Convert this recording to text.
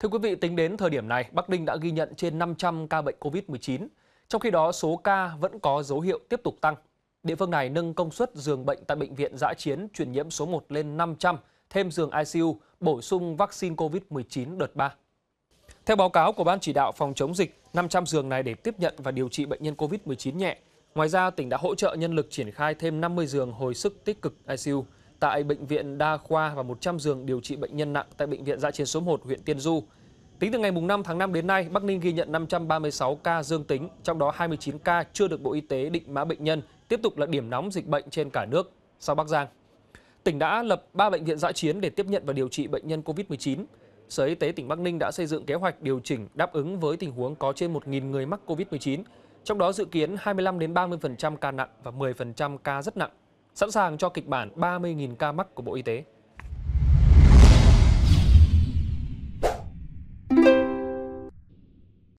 Thưa quý vị, tính đến thời điểm này, Bắc Ninh đã ghi nhận trên 500 ca bệnh COVID-19. Trong khi đó, số ca vẫn có dấu hiệu tiếp tục tăng. Địa phương này nâng công suất giường bệnh tại Bệnh viện giã chiến truyền nhiễm số 1 lên 500, thêm giường ICU, bổ sung vaccine COVID-19 đợt 3. Theo báo cáo của Ban chỉ đạo phòng chống dịch, 500 giường này để tiếp nhận và điều trị bệnh nhân COVID-19 nhẹ. Ngoài ra, tỉnh đã hỗ trợ nhân lực triển khai thêm 50 giường hồi sức tích cực ICU tại Bệnh viện Đa Khoa và 100 giường điều trị bệnh nhân nặng tại Bệnh viện Giã chiến số 1 huyện Tiên Du. Tính từ ngày 5 tháng 5 đến nay, Bắc Ninh ghi nhận 536 ca dương tính, trong đó 29 ca chưa được Bộ Y tế định mã bệnh nhân, tiếp tục là điểm nóng dịch bệnh trên cả nước. Sau Bắc Giang, tỉnh đã lập 3 bệnh viện dã chiến để tiếp nhận và điều trị bệnh nhân COVID-19. Sở Y tế tỉnh Bắc Ninh đã xây dựng kế hoạch điều chỉnh đáp ứng với tình huống có trên 1.000 người mắc COVID-19, trong đó dự kiến 25 đến 30% ca nặng và 10% ca rất nặng sẵn sàng cho kịch bản 30.000 ca mắc của Bộ Y tế.